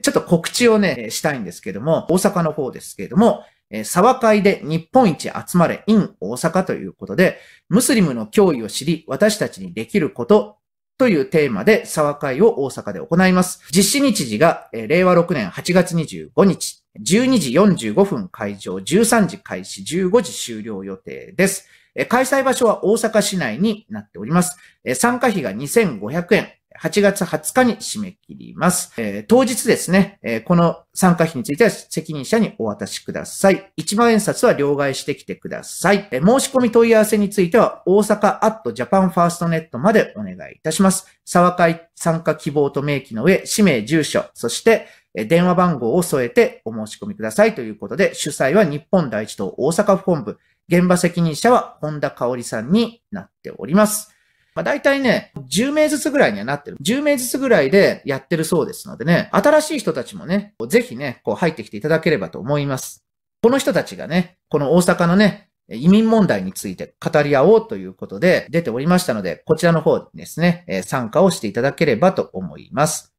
ちょっと告知をね、したいんですけども、大阪の方ですけれども、沢会で日本一集まれ in 大阪ということで、ムスリムの脅威を知り、私たちにできることというテーマで沢会を大阪で行います。実施日時が、令和6年8月25日、12時45分会場、13時開始、15時終了予定です。開催場所は大阪市内になっております。参加費が2500円。8月20日に締め切ります。えー、当日ですね、えー、この参加費については責任者にお渡しください。1万円札は両替してきてください。えー、申し込み問い合わせについては、大阪アットジャパンファーストネットまでお願いいたします。沢会参加希望と明記の上、氏名、住所、そして、電話番号を添えてお申し込みくださいということで、主催は日本第一党大阪府本部、現場責任者は本田香織さんになっております。まあ、大体ね、10名ずつぐらいにはなってる。10名ずつぐらいでやってるそうですのでね、新しい人たちもね、ぜひね、こう入ってきていただければと思います。この人たちがね、この大阪のね、移民問題について語り合おうということで出ておりましたので、こちらの方ですね、参加をしていただければと思います。